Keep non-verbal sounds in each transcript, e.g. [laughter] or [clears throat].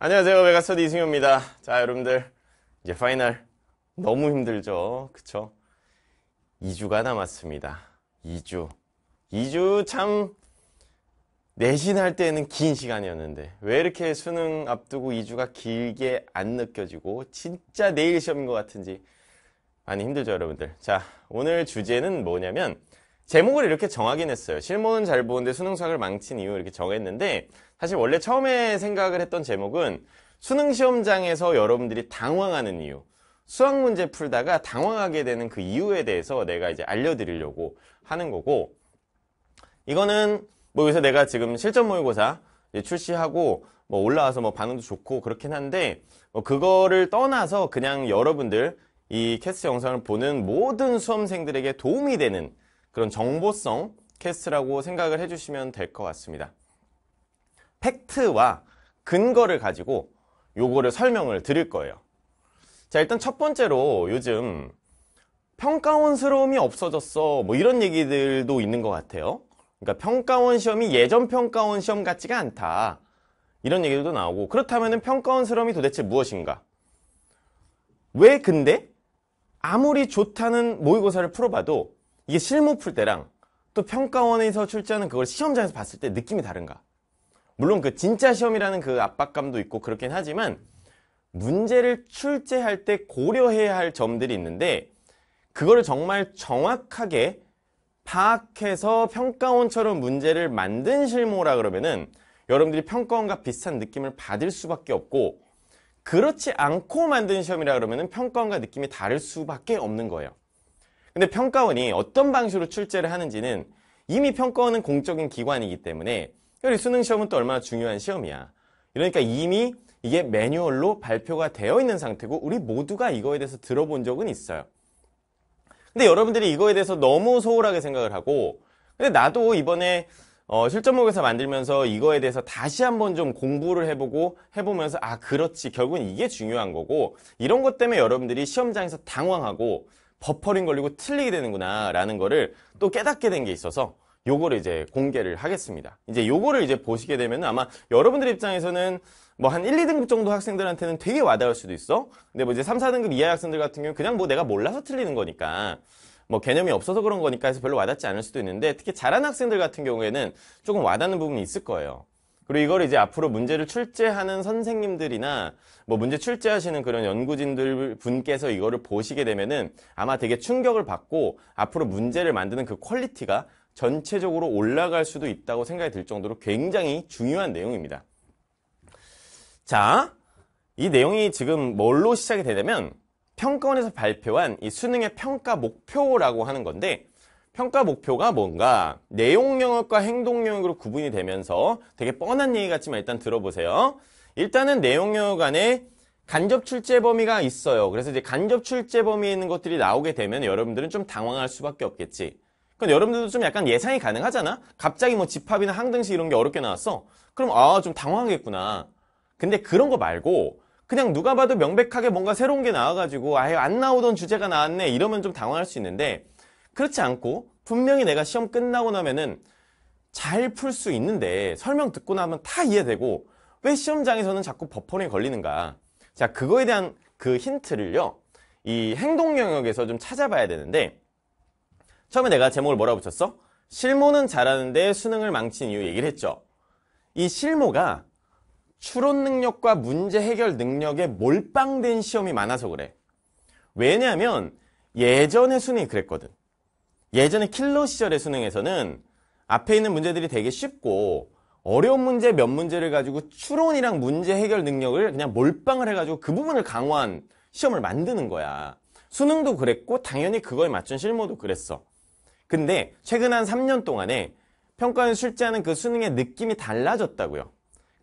안녕하세요. 베가스터디 이승효입니다. 자, 여러분들. 이제 파이널. 너무 힘들죠? 그쵸? 2주가 남았습니다. 2주. 2주 참, 내신할 때는 긴 시간이었는데, 왜 이렇게 수능 앞두고 2주가 길게 안 느껴지고, 진짜 내일 시험인 것 같은지, 많이 힘들죠, 여러분들. 자, 오늘 주제는 뭐냐면, 제목을 이렇게 정하긴 했어요. 실무는 잘 보는데 수능수학을 망친 이유 이렇게 정했는데 사실 원래 처음에 생각을 했던 제목은 수능 시험장에서 여러분들이 당황하는 이유 수학 문제 풀다가 당황하게 되는 그 이유에 대해서 내가 이제 알려드리려고 하는 거고 이거는 뭐 여기서 내가 지금 실전 모의고사 출시하고 뭐 올라와서 뭐 반응도 좋고 그렇긴 한데 뭐 그거를 떠나서 그냥 여러분들 이 캐스트 영상을 보는 모든 수험생들에게 도움이 되는 그런 정보성 캐스트라고 생각을 해주시면 될 것 같습니다. 팩트와 근거를 가지고 요거를 설명을 드릴 거예요. 자 일단 첫 번째로 요즘 평가원스러움이 없어졌어 뭐 이런 얘기들도 있는 것 같아요. 그러니까 평가원 시험이 예전 평가원 시험 같지가 않다. 이런 얘기도 나오고 그렇다면 평가원스러움이 도대체 무엇인가? 왜 근데 아무리 좋다는 모의고사를 풀어봐도 이게 실무 풀 때랑 또 평가원에서 출제하는 그걸 시험장에서 봤을 때 느낌이 다른가 물론 그 진짜 시험이라는 그 압박감도 있고 그렇긴 하지만 문제를 출제할 때 고려해야 할 점들이 있는데 그거를 정말 정확하게 파악해서 평가원처럼 문제를 만든 실무라 그러면은 여러분들이 평가원과 비슷한 느낌을 받을 수밖에 없고 그렇지 않고 만든 시험이라 그러면은 평가원과 느낌이 다를 수밖에 없는 거예요. 근데 평가원이 어떤 방식으로 출제를 하는지는 이미 평가원은 공적인 기관이기 때문에 그리고 수능 시험은 또 얼마나 중요한 시험이야. 그러니까 이미 이게 매뉴얼로 발표가 되어 있는 상태고 우리 모두가 이거에 대해서 들어본 적은 있어요. 근데 여러분들이 이거에 대해서 너무 소홀하게 생각을 하고 근데 나도 이번에 어, 실전목에서 만들면서 이거에 대해서 다시 한번 좀 공부를 해보고 해보면서 아 그렇지 결국은 이게 중요한 거고 이런 것 때문에 여러분들이 시험장에서 당황하고 버퍼링 걸리고 틀리게 되는구나 라는 거를 또 깨닫게 된 게 있어서 요거를 이제 공개를 하겠습니다. 이제 요거를 이제 보시게 되면 아마 여러분들 입장에서는 뭐 한 1, 2등급 정도 학생들한테는 되게 와닿을 수도 있어. 근데 뭐 이제 3, 4등급 이하 학생들 같은 경우는 그냥 뭐 내가 몰라서 틀리는 거니까 뭐 개념이 없어서 그런 거니까 해서 별로 와닿지 않을 수도 있는데 특히 잘하는 학생들 같은 경우에는 조금 와닿는 부분이 있을 거예요. 그리고 이걸 이제 앞으로 문제를 출제하는 선생님들이나 뭐 문제 출제하시는 그런 연구진들 분께서 이거를 보시게 되면은 아마 되게 충격을 받고 앞으로 문제를 만드는 그 퀄리티가 전체적으로 올라갈 수도 있다고 생각이 들 정도로 굉장히 중요한 내용입니다. 자, 이 내용이 지금 뭘로 시작이 되냐면 평가원에서 발표한 이 수능의 평가 목표라고 하는 건데 평가 목표가 뭔가 내용 영역과 행동 영역으로 구분이 되면서 되게 뻔한 얘기 같지만 일단 들어보세요. 일단은 내용 영역 안에 간접 출제 범위가 있어요. 그래서 이제 간접 출제 범위에 있는 것들이 나오게 되면 여러분들은 좀 당황할 수밖에 없겠지. 그럼 여러분들도 좀 약간 예상이 가능하잖아? 갑자기 뭐 집합이나 항등식 이런 게 어렵게 나왔어? 그럼 아, 좀 당황하겠구나. 근데 그런 거 말고 그냥 누가 봐도 명백하게 뭔가 새로운 게 나와가지고 아예 안 나오던 주제가 나왔네 이러면 좀 당황할 수 있는데 그렇지 않고 분명히 내가 시험 끝나고 나면은 잘 풀 수 있는데 설명 듣고 나면 다 이해되고 왜 시험장에서는 자꾸 버퍼링이 걸리는가 자 그거에 대한 그 힌트를요 이 행동 영역에서 좀 찾아봐야 되는데 처음에 내가 제목을 뭐라 고 붙였어? 실모는 잘하는데 수능을 망친 이유 얘기를 했죠 이 실모가 추론 능력과 문제 해결 능력에 몰빵된 시험이 많아서 그래 왜냐하면 예전의 수능이 그랬거든 예전에 킬러 시절의 수능에서는 앞에 있는 문제들이 되게 쉽고 어려운 문제 몇 문제를 가지고 추론이랑 문제 해결 능력을 그냥 몰빵을 해가지고 그 부분을 강화한 시험을 만드는 거야. 수능도 그랬고 당연히 그거에 맞춘 실무도 그랬어. 근데 최근 한 3년 동안에 평가원 출제하는 그 수능의 느낌이 달라졌다고요.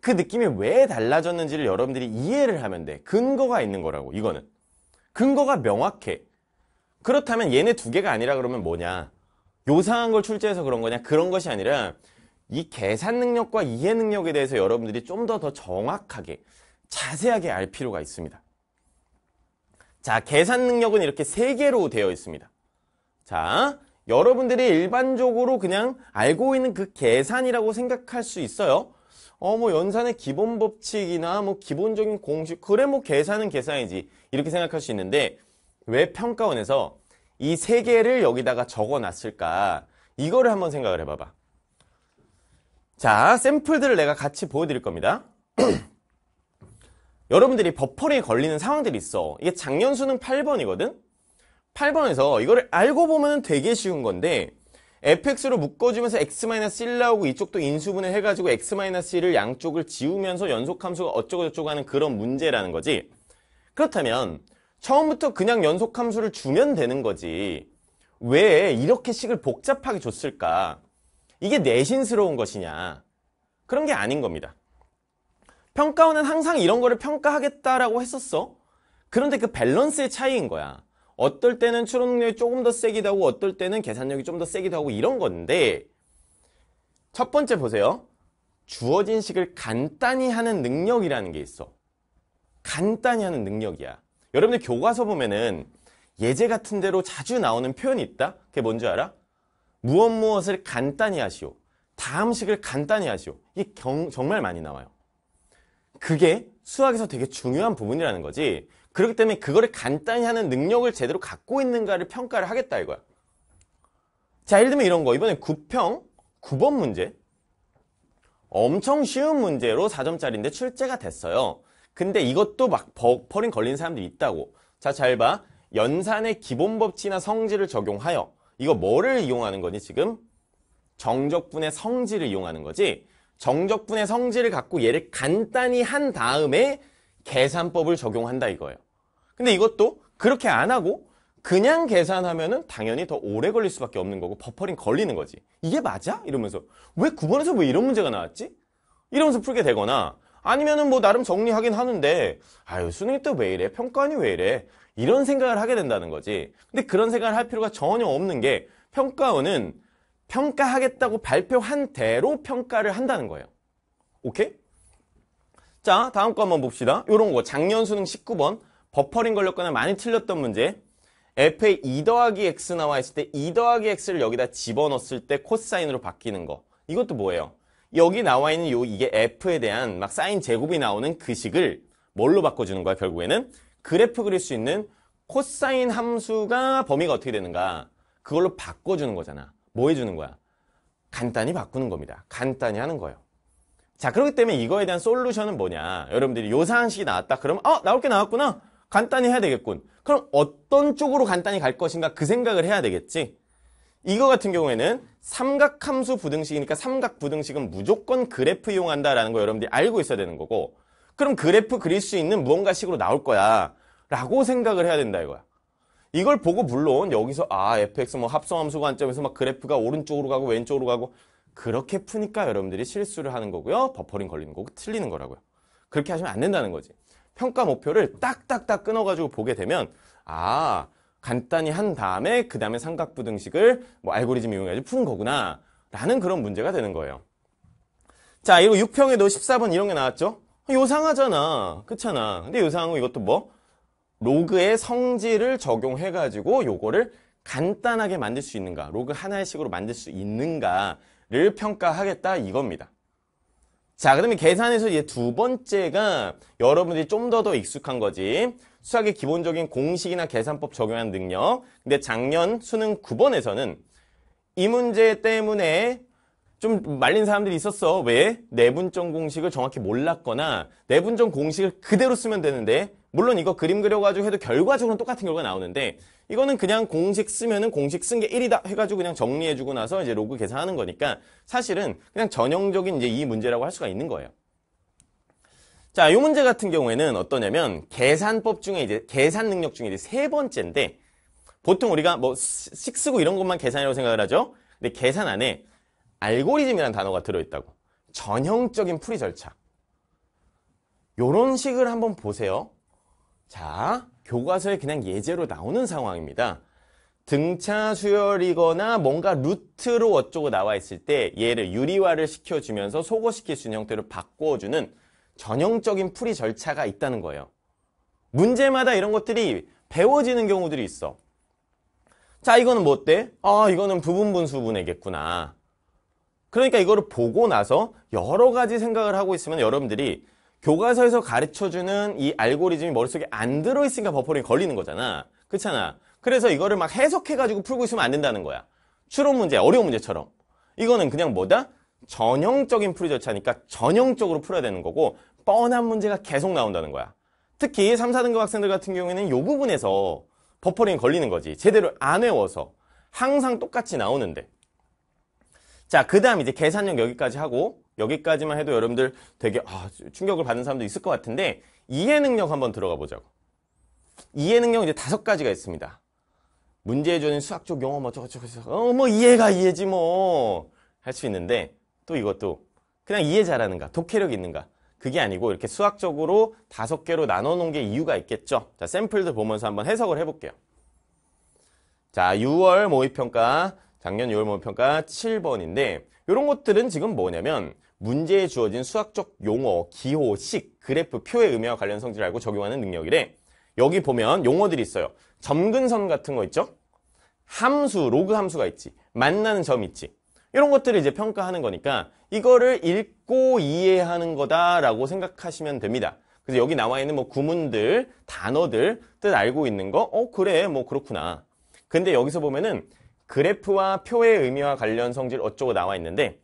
그 느낌이 왜 달라졌는지를 여러분들이 이해를 하면 돼. 근거가 있는 거라고 이거는. 근거가 명확해. 그렇다면 얘네 두 개가 아니라 그러면 뭐냐? 요상한 걸 출제해서 그런 거냐? 그런 것이 아니라 이 계산 능력과 이해 능력에 대해서 여러분들이 좀 더더 더 정확하게 자세하게 알 필요가 있습니다. 자, 계산 능력은 이렇게 세 개로 되어 있습니다. 자, 여러분들이 일반적으로 그냥 알고 있는 그 계산이라고 생각할 수 있어요. 어, 뭐 연산의 기본 법칙이나 뭐 기본적인 공식, 그래 뭐 계산은 계산이지. 이렇게 생각할 수 있는데 왜 평가원에서 이 세 개를 여기다가 적어놨을까? 이거를 한번 생각을 해봐봐. 자, 샘플들을 내가 같이 보여드릴 겁니다. [clears throat] 여러분들이 버퍼링에 걸리는 상황들이 있어. 이게 작년 수능 8번이거든? 8번에서 이거를 알고 보면 되게 쉬운 건데 fx로 묶어주면서 x-1 나오고 이쪽도 인수분해 해가지고 x-1을 양쪽을 지우면서 연속함수가 어쩌고저쩌고 하는 그런 문제라는 거지. 그렇다면 처음부터 그냥 연속 함수를 주면 되는 거지 왜 이렇게 식을 복잡하게 줬을까 이게 내신스러운 것이냐 그런 게 아닌 겁니다 평가원은 항상 이런 거를 평가하겠다라고 했었어 그런데 그 밸런스의 차이인 거야 어떨 때는 추론 능력이 조금 더 세기도 하고 어떨 때는 계산력이 좀 더 세기도 하고 이런 건데 첫 번째 보세요 주어진 식을 간단히 하는 능력이라는 게 있어 간단히 하는 능력이야 여러분들 교과서 보면은 예제 같은 데로 자주 나오는 표현이 있다? 그게 뭔지 알아? 무엇 무엇을 간단히 하시오. 다음식을 간단히 하시오. 이게 경, 정말 많이 나와요. 그게 수학에서 되게 중요한 부분이라는 거지. 그렇기 때문에 그거를 간단히 하는 능력을 제대로 갖고 있는가를 평가를 하겠다 이거야. 자, 예를 들면 이런 거. 이번에 9평 9번 문제. 엄청 쉬운 문제로 4점짜리인데 출제가 됐어요. 근데 이것도 막 버퍼링 걸린 사람들이 있다고. 자, 잘 봐. 연산의 기본 법칙이나 성질을 적용하여. 이거 뭐를 이용하는 거니, 지금? 정적분의 성질을 이용하는 거지. 정적분의 성질을 갖고 얘를 간단히 한 다음에 계산법을 적용한다 이거예요. 근데 이것도 그렇게 안 하고 그냥 계산하면은 당연히 더 오래 걸릴 수밖에 없는 거고 버퍼링 걸리는 거지. 이게 맞아? 이러면서 왜 9번에서 왜 뭐 이런 문제가 나왔지? 이러면서 풀게 되거나 아니면은 뭐 나름 정리하긴 하는데 아유 수능이 또 왜 이래 평가원이 왜 이래 이런 생각을 하게 된다는 거지 근데 그런 생각을 할 필요가 전혀 없는 게 평가원은 평가하겠다고 발표한 대로 평가를 한다는 거예요 오케이? 자 다음 거 한번 봅시다 요런거 작년 수능 19번 버퍼링 걸렸거나 많이 틀렸던 문제 f의 2 더하기 x 나와 있을 때 2 더하기 x를 여기다 집어넣었을 때 코사인으로 바뀌는 거 이것도 뭐예요? 여기 나와 있는 요 이게 f에 대한 막 사인 제곱이 나오는 그 식을 뭘로 바꿔주는 거야 결국에는 그래프 그릴 수 있는 코사인 함수가 범위가 어떻게 되는가 그걸로 바꿔주는 거잖아 뭐 해주는 거야 간단히 바꾸는 겁니다 간단히 하는 거예요 자 그렇기 때문에 이거에 대한 솔루션은 뭐냐 여러분들이 요상식이 나왔다 그러면 어 나올 게 나왔구나 간단히 해야 되겠군 그럼 어떤 쪽으로 간단히 갈 것인가 그 생각을 해야 되겠지 이거 같은 경우에는 삼각함수 부등식이니까 삼각 부등식은 무조건 그래프 이용한다라는 거 여러분들이 알고 있어야 되는 거고 그럼 그래프 그릴 수 있는 무언가 식으로 나올 거야 라고 생각을 해야 된다 이거야 이걸 보고 물론 여기서 아 fx 뭐 합성함수 관점에서 막 그래프가 오른쪽으로 가고 왼쪽으로 가고 그렇게 푸니까 여러분들이 실수를 하는 거고요 버퍼링 걸리는 거고 틀리는 거라고요 그렇게 하시면 안 된다는 거지 평가 목표를 딱딱딱 끊어가지고 보게 되면 아 간단히 한 다음에 그 다음에 삼각부등식을 뭐 알고리즘 이용해가 푸는 거구나 라는 그런 문제가 되는 거예요 자 이거 6평에도 14번 이런 게 나왔죠 요상하잖아 그렇잖아 근데 요상하고 이것도 뭐 로그의 성질을 적용해가지고 요거를 간단하게 만들 수 있는가 로그 하나의 식으로 만들 수 있는가를 평가하겠다 이겁니다 자 그러면 계산에서 이제 두 번째가 여러분들이 좀 더더 더 익숙한 거지 수학의 기본적인 공식이나 계산법 적용하는 능력. 근데 작년 수능 9번에서는 이 문제 때문에 좀 말린 사람들이 있었어. 왜? 내분점 공식을 정확히 몰랐거나 내분점 공식을 그대로 쓰면 되는데 물론 이거 그림 그려가지고 해도 결과적으로 똑같은 결과가 나오는데 이거는 그냥 공식 쓰면은 공식 쓴 게 1이다 해가지고 그냥 정리해주고 나서 이제 로그 계산하는 거니까 사실은 그냥 전형적인 이제 이 문제라고 할 수가 있는 거예요. 자, 이 문제 같은 경우에는 어떠냐면 계산법 중에 이제 계산 능력 중에 이제 세 번째인데 보통 우리가 뭐 식스고 이런 것만 계산이라고 생각을 하죠. 근데 계산 안에 알고리즘이라는 단어가 들어있다고. 전형적인 풀이 절차. 요런 식을 한번 보세요. 자, 교과서에 그냥 예제로 나오는 상황입니다. 등차 수열이거나 뭔가 루트로 어쩌고 나와 있을 때 얘를 유리화를 시켜주면서 소거시킬 수 있는 형태로 바꿔주는 전형적인 풀이 절차가 있다는 거예요. 문제마다 이런 것들이 배워지는 경우들이 있어. 자, 이거는 뭐 어때? 아, 이거는 부분 분수 분해겠구나. 그러니까 이거를 보고 나서 여러 가지 생각을 하고 있으면 여러분들이 교과서에서 가르쳐주는 이 알고리즘이 머릿속에 안 들어있으니까 버퍼링이 걸리는 거잖아. 그렇잖아. 그래서 이거를 막 해석해가지고 풀고 있으면 안 된다는 거야. 추론 문제, 어려운 문제처럼. 이거는 그냥 뭐다? 전형적인 풀이 절차니까 전형적으로 풀어야 되는 거고 뻔한 문제가 계속 나온다는 거야. 특히 3, 4등급 학생들 같은 경우에는 이 부분에서 버퍼링 걸리는 거지. 제대로 안 외워서 항상 똑같이 나오는데. 자, 그 다음 이제 계산력 여기까지 하고 여기까지만 해도 여러분들 되게 아, 충격을 받는 사람도 있을 것 같은데 이해 능력 한번 들어가 보자고. 이해 능력 이제 다섯 가지가 있습니다. 문제에 주는 수학적 용어 뭐 저거 저거 저거 어뭐 이해가 이해지 뭐 할 수 있는데 또 이것도 그냥 이해 잘하는가, 독해력 있는가 그게 아니고 이렇게 수학적으로 다섯 개로 나눠놓은 게 이유가 있겠죠. 자, 샘플들 보면서 한번 해석을 해볼게요. 자, 6월 모의평가, 작년 6월 모의평가 7번인데 이런 것들은 지금 뭐냐면 문제에 주어진 수학적 용어, 기호, 식, 그래프, 표의 의미와 관련 성질을 알고 적용하는 능력이래. 여기 보면 용어들이 있어요. 점근선 같은 거 있죠? 함수, 로그 함수가 있지. 만나는 점 있지. 이런 것들을 이제 평가하는 거니까 이거를 읽고 이해하는 거다라고 생각하시면 됩니다. 그래서 여기 나와 있는 뭐 구문들, 단어들 뜻 알고 있는 거, 어 그래 뭐 그렇구나. 근데 여기서 보면은 그래프와 표의 의미와 관련 성질 어쩌고 나와 있는데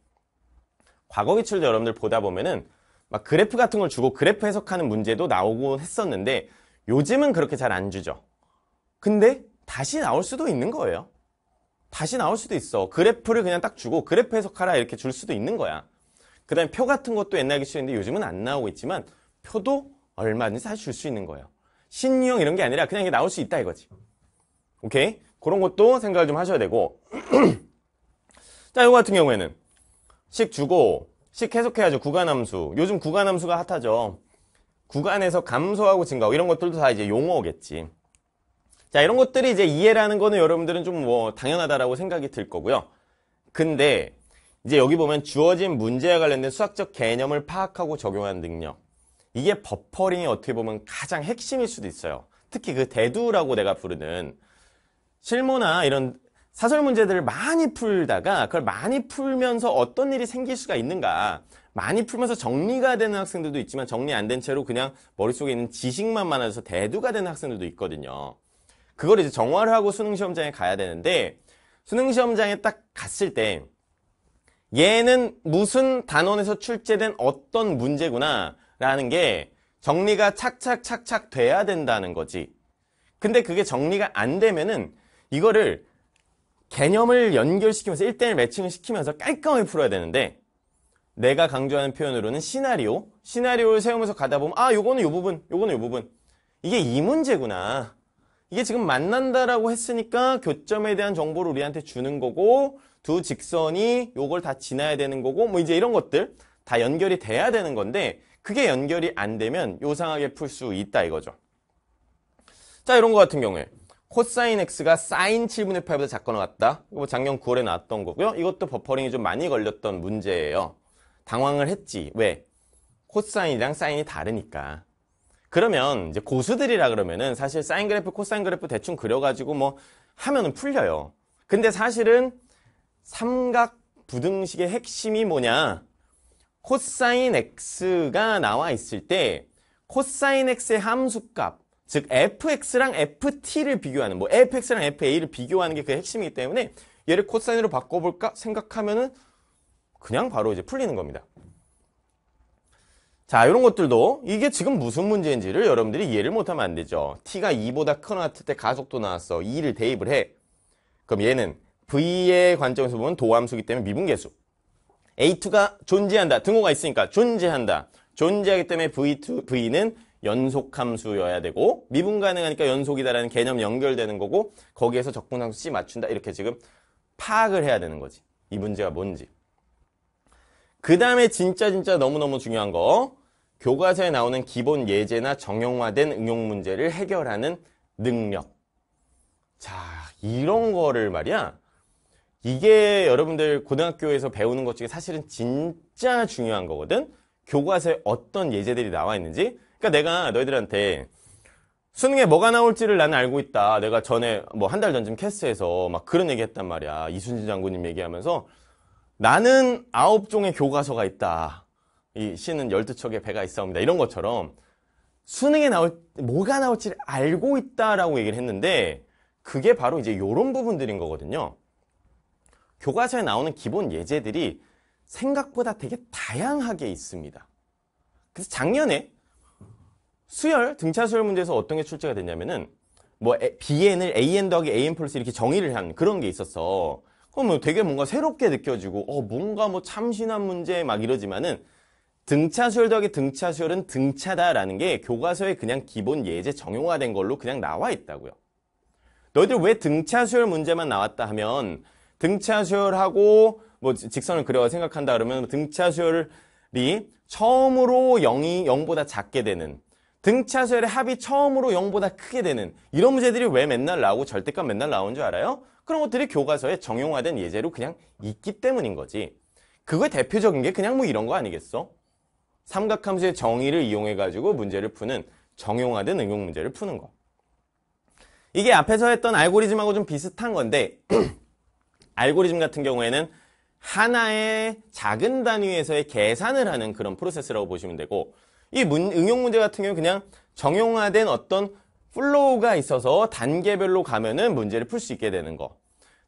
과거 기출도 여러분들 보다 보면은 막 그래프 같은 걸 주고 그래프 해석하는 문제도 나오곤 했었는데 요즘은 그렇게 잘 안 주죠. 근데 다시 나올 수도 있는 거예요. 다시 나올 수도 있어. 그래프를 그냥 딱 주고 그래프 해석하라 이렇게 줄 수도 있는 거야. 그 다음에 표 같은 것도 옛날 기술인데 요즘은 안 나오고 있지만 표도 얼마든지 사실 줄 수 있는 거예요. 신유형 이런 게 아니라 그냥 이게 나올 수 있다 이거지. 오케이? 그런 것도 생각을 좀 하셔야 되고 [clears throat] 자 이거 같은 경우에는 식 주고 식 해석해야죠. 구간함수. 요즘 구간함수가 핫하죠. 구간에서 감소하고 증가하고 이런 것들도 다 이제 용어겠지. 자, 이런 것들이 이제 이해라는 거는 여러분들은 좀 뭐 당연하다라고 생각이 들 거고요. 근데 이제 여기 보면 주어진 문제와 관련된 수학적 개념을 파악하고 적용하는 능력. 이게 버퍼링이 어떻게 보면 가장 핵심일 수도 있어요. 특히 그 대두라고 내가 부르는 실무나 이런 사설 문제들을 많이 풀다가 그걸 많이 풀면서 어떤 일이 생길 수가 있는가 많이 풀면서 정리가 되는 학생들도 있지만 정리 안 된 채로 그냥 머릿속에 있는 지식만 많아져서 대두가 되는 학생들도 있거든요. 그걸 이제 정화를 하고 수능 시험장에 가야 되는데 수능 시험장에 딱 갔을 때 얘는 무슨 단원에서 출제된 어떤 문제구나 라는 게 정리가 착착착착 돼야 된다는 거지. 근데 그게 정리가 안 되면은 이거를 개념을 연결시키면서 1대1 매칭을 시키면서 깔끔하게 풀어야 되는데 내가 강조하는 표현으로는 시나리오 시나리오를 세우면서 가다 보면 아 요거는 요 부분 요거는 요 부분 이게 이 문제구나 이게 지금 만난다라고 했으니까 교점에 대한 정보를 우리한테 주는 거고 두 직선이 요걸 다 지나야 되는 거고 뭐 이제 이런 것들 다 연결이 돼야 되는 건데 그게 연결이 안 되면 요상하게 풀 수 있다 이거죠. 자 이런 거 같은 경우에 코사인 x가 사인 7분의 8보다 작거나 같다. 이거 뭐 작년 9월에 나왔던 거고요. 이것도 버퍼링이 좀 많이 걸렸던 문제예요. 당황을 했지. 왜? 코사인이랑 사인이 다르니까. 그러면 이제 고수들이라 그러면은 사실 사인 그래프, 코사인 그래프 대충 그려가지고 뭐 하면은 풀려요. 근데 사실은 삼각 부등식의 핵심이 뭐냐? 코사인 x가 나와 있을 때 코사인 x의 함수값, 즉 fx랑 ft를 비교하는 뭐 fx랑 fa를 비교하는 게 그 핵심이기 때문에 얘를 코사인으로 바꿔볼까 생각하면은 그냥 바로 이제 풀리는 겁니다. 자 이런 것들도 이게 지금 무슨 문제인지를 여러분들이 이해를 못하면 안 되죠 t가 2보다 크나 같을 때 가속도 나왔어 2를 대입을 해 그럼 얘는 v의 관점에서 보면 도함수기 때문에 미분계수 a2가 존재한다 등호가 있으니까 존재한다 존재하기 때문에 v2, v는 연속함수여야 되고 미분 가능하니까 연속이다라는 개념 연결되는 거고 거기에서 적분함수 C 맞춘다 이렇게 지금 파악을 해야 되는 거지 이 문제가 뭔지 그 다음에 진짜 진짜 너무너무 중요한 거 교과서에 나오는 기본 예제나 정형화된 응용 문제를 해결하는 능력. 자, 이런 거를 말이야. 이게 여러분들 고등학교에서 배우는 것 중에 사실은 진짜 중요한 거거든. 교과서에 어떤 예제들이 나와 있는지. 그러니까 내가 너희들한테 수능에 뭐가 나올지를 나는 알고 있다. 내가 전에 뭐 한 달 전쯤 캐스에서 막 그런 얘기 했단 말이야. 이순신 장군님 얘기하면서 나는 아홉 종의 교과서가 있다. 이 씨는 12척의 배가 있어옵니다 이런 것처럼 수능에 나올 뭐가 나올지 알고 있다라고 얘기를 했는데 그게 바로 이제 요런 부분들인 거거든요. 교과서에 나오는 기본 예제들이 생각보다 되게 다양하게 있습니다. 그래서 작년에 수열, 등차 수열 문제에서 어떤 게 출제가 됐냐면은 뭐 BN을 AN 더하기 AN 플러스 이렇게 정의를 한 그런 게 있었어. 그럼 뭐 되게 뭔가 새롭게 느껴지고 어 뭔가 뭐 참신한 문제 막 이러지만은 등차수열 더하기 등차수열은 등차다라는 게 교과서에 그냥 기본 예제 정용화된 걸로 그냥 나와 있다고요. 너희들 왜 등차수열 문제만 나왔다 하면 등차수열하고 뭐 직선을 그려 생각한다 그러면 등차수열이 처음으로 0이 0보다 작게 되는 등차수열의 합이 처음으로 0보다 크게 되는 이런 문제들이 왜 맨날 나오고 절대값 맨날 나오는 줄 알아요? 그런 것들이 교과서에 정용화된 예제로 그냥 있기 때문인 거지. 그거의 대표적인 게 그냥 뭐 이런 거 아니겠어? 삼각함수의 정의를 이용해 가지고 문제를 푸는 정용화된 응용 문제를 푸는 거. 이게 앞에서 했던 알고리즘하고 좀 비슷한 건데 [clears throat] 알고리즘 같은 경우에는 하나의 작은 단위에서의 계산을 하는 그런 프로세스라고 보시면 되고 이 문, 응용 문제 같은 경우는 그냥 정용화된 어떤 플로우가 있어서 단계별로 가면은 문제를 풀 수 있게 되는 거.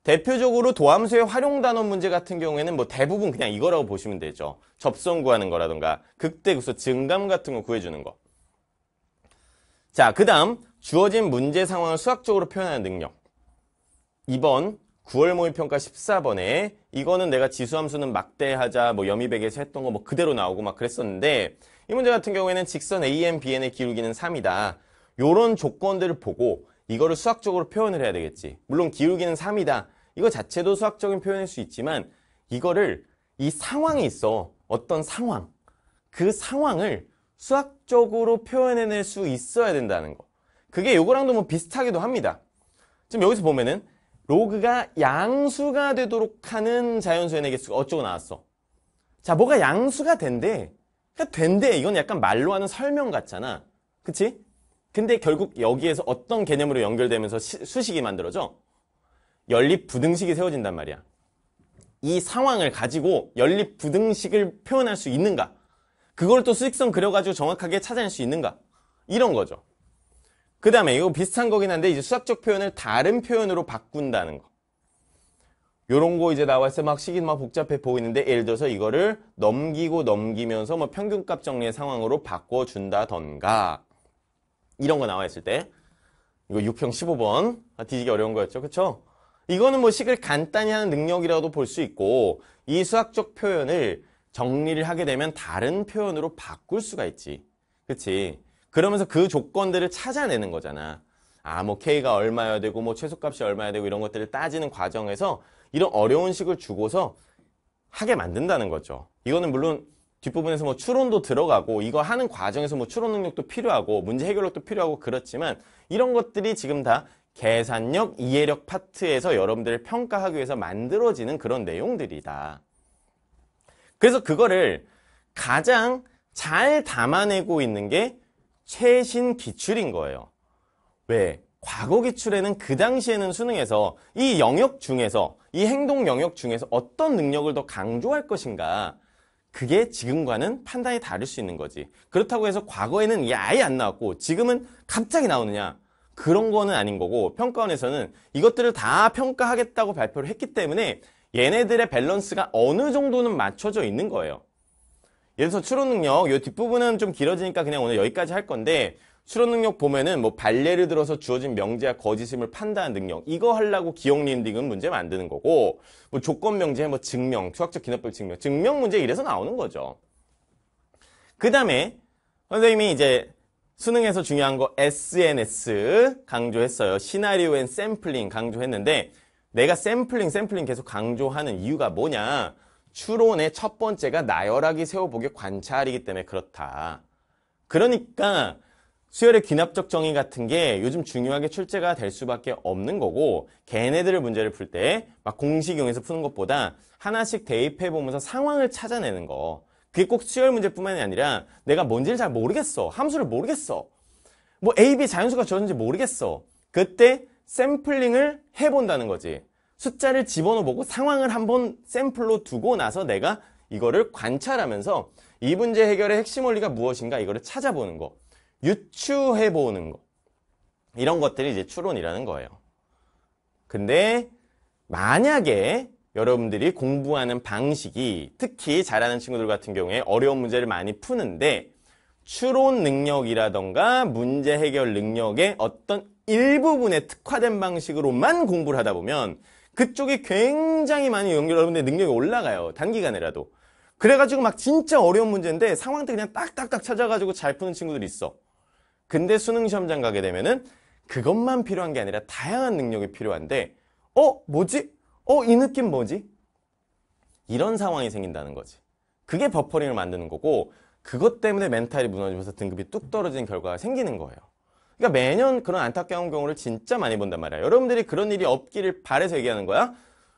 대표적으로 도함수의 활용 단원 문제 같은 경우에는 뭐 대부분 그냥 이거라고 보시면 되죠. 접선 구하는 거라든가 극대극소 증감 같은 거 구해주는 거. 자, 그 다음 주어진 문제 상황을 수학적으로 표현하는 능력. 2번 9월 모의평가 14번에 이거는 내가 지수함수는 막대하자 뭐 여미백에서 했던 거 뭐 그대로 나오고 막 그랬었는데 이 문제 같은 경우에는 직선 AM, BN의 기울기는 3이다. 요런 조건들을 보고 이거를 수학적으로 표현을 해야 되겠지. 물론 기울기는 3이다. 이거 자체도 수학적인 표현일 수 있지만 이거를 이 상황이 있어 어떤 상황 그 상황을 수학적으로 표현해낼 수 있어야 된다는 거 그게 요거랑도 뭐 비슷하기도 합니다 지금 여기서 보면은 로그가 양수가 되도록 하는 자연수의 개수가 어쩌고 나왔어 자 뭐가 양수가 된대 그러니까 된대 이건 약간 말로 하는 설명 같잖아 그치? 근데 결국 여기에서 어떤 개념으로 연결되면서 시, 수식이 만들어져? 연립 부등식이 세워진단 말이야. 이 상황을 가지고 연립 부등식을 표현할 수 있는가? 그걸 또 수직선 그려가지고 정확하게 찾아낼 수 있는가? 이런 거죠. 그 다음에 이거 비슷한 거긴 한데 이제 수학적 표현을 다른 표현으로 바꾼다는 거. 요런 거 이제 나왔을 때막 시기 막 복잡해 보이는데 예를 들어서 이거를 넘기고 넘기면서 뭐 평균값 정리의 상황으로 바꿔준다던가 이런 거 나와 있을 때 이거 6평 15번 아, 뒤지기 어려운 거였죠 그쵸? 이거는 뭐 식을 간단히 하는 능력이라도 볼 수 있고 이 수학적 표현을 정리를 하게 되면 다른 표현으로 바꿀 수가 있지. 그치? 그러면서 그 조건들을 찾아내는 거잖아. 아, 뭐 K가 얼마여야 되고 뭐 최소값이 얼마여야 되고 이런 것들을 따지는 과정에서 이런 어려운 식을 주고서 하게 만든다는 거죠. 이거는 물론 뒷부분에서 뭐 추론도 들어가고 이거 하는 과정에서 뭐 추론 능력도 필요하고 문제 해결력도 필요하고 그렇지만 이런 것들이 지금 다 계산력, 이해력 파트에서 여러분들을 평가하기 위해서 만들어지는 그런 내용들이다. 그래서 그거를 가장 잘 담아내고 있는 게 최신 기출인 거예요. 왜? 과거 기출에는 그 당시에는 수능에서 이 영역 중에서 이 행동 영역 중에서 어떤 능력을 더 강조할 것인가 그게 지금과는 판단이 다를 수 있는 거지. 그렇다고 해서 과거에는 이게 아예 안 나왔고 지금은 갑자기 나오느냐 그런 거는 아닌 거고 평가원에서는 이것들을 다 평가하겠다고 발표를 했기 때문에 얘네들의 밸런스가 어느 정도는 맞춰져 있는 거예요. 예를 들어서 추론 능력, 이 뒷부분은 좀 길어지니까 그냥 오늘 여기까지 할 건데 추론 능력 보면은 뭐 발레를 들어서 주어진 명제와 거짓임을 판단하는 능력 이거 하려고 기억 리딩은 문제 만드는 거고 뭐 조건 명제, 뭐 증명, 수학적 기납법 증명, 증명 문제 이래서 나오는 거죠. 그 다음에 선생님이 이제 수능에서 중요한 거 SNS 강조했어요. 시나리오 앤 샘플링 강조했는데 내가 샘플링 샘플링 계속 강조하는 이유가 뭐냐 추론의 첫 번째가 나열하기 세워보기 관찰이기 때문에 그렇다. 그러니까 수열의 귀납적 정의 같은 게 요즘 중요하게 출제가 될 수밖에 없는 거고 걔네들을 문제를 풀 때 막 공식 용에서 푸는 것보다 하나씩 대입해보면서 상황을 찾아내는 거 그게 꼭 수열 문제뿐만이 아니라 내가 뭔지를 잘 모르겠어. 함수를 모르겠어. 뭐 A, B 자연수가 저런지 모르겠어. 그때 샘플링을 해본다는 거지. 숫자를 집어넣어보고 상황을 한번 샘플로 두고 나서 내가 이거를 관찰하면서 이 문제 해결의 핵심 원리가 무엇인가 이거를 찾아보는 거. 유추해보는 거. 이런 것들이 이제 추론이라는 거예요. 근데 만약에 여러분들이 공부하는 방식이 특히 잘하는 친구들 같은 경우에 어려운 문제를 많이 푸는데 추론 능력이라던가 문제 해결 능력의 어떤 일부분에 특화된 방식으로만 공부를 하다 보면 그쪽이 굉장히 많이 연결 여러분들의 능력이 올라가요. 단기간에라도. 그래가지고 막 진짜 어려운 문제인데 상황 때 그냥 딱딱딱 찾아가지고 잘 푸는 친구들이 있어. 근데 수능 시험장 가게 되면은 그것만 필요한 게 아니라 다양한 능력이 필요한데 어? 뭐지? 어? 이 느낌 뭐지? 이런 상황이 생긴다는 거지. 그게 버퍼링을 만드는 거고 그것 때문에 멘탈이 무너지면서 등급이 뚝 떨어진 결과가 생기는 거예요. 그러니까 매년 그런 안타까운 경우를 진짜 많이 본단 말이야. 여러분들이 그런 일이 없기를 바래서 얘기하는 거야.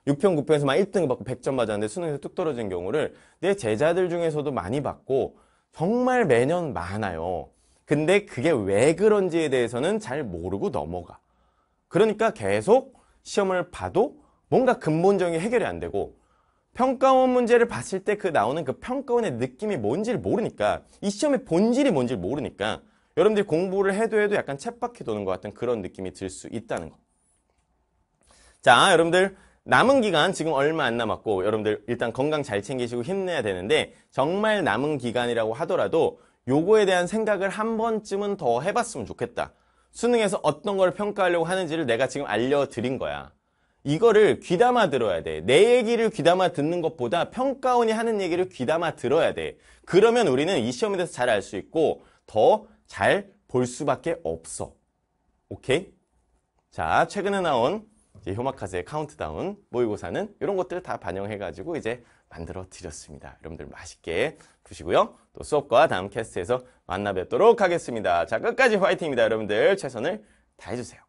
6평, 9평에서 막 1등급 받고 100점 맞았는데 수능에서 뚝 떨어진 경우를 내 제자들 중에서도 많이 봤고 정말 매년 많아요. 근데 그게 왜 그런지에 대해서는 잘 모르고 넘어가. 그러니까 계속 시험을 봐도 뭔가 근본적인 해결이 안 되고 평가원 문제를 봤을 때 그 나오는 그 평가원의 느낌이 뭔지를 모르니까 이 시험의 본질이 뭔지를 모르니까 여러분들이 공부를 해도 해도 약간 챗바퀴 도는 것 같은 그런 느낌이 들 수 있다는 거. 자, 여러분들 남은 기간 지금 얼마 안 남았고 여러분들 일단 건강 잘 챙기시고 힘내야 되는데 정말 남은 기간이라고 하더라도 요거에 대한 생각을 한 번쯤은 더 해봤으면 좋겠다. 수능에서 어떤 걸 평가하려고 하는지를 내가 지금 알려드린 거야. 이거를 귀담아 들어야 돼. 내 얘기를 귀담아 듣는 것보다 평가원이 하는 얘기를 귀담아 들어야 돼. 그러면 우리는 이 시험에 대해서 잘 알 수 있고 더 잘 볼 수밖에 없어. 오케이? 자, 최근에 나온 이제 효마카세 카운트다운 모의고사는 이런 것들을 다 반영해가지고 이제 만들어 드렸습니다. 여러분들 맛있게 드시고요. 또 수업과 다음 캐스트에서 만나 뵙도록 하겠습니다. 자, 끝까지 화이팅입니다. 여러분들 최선을 다해주세요.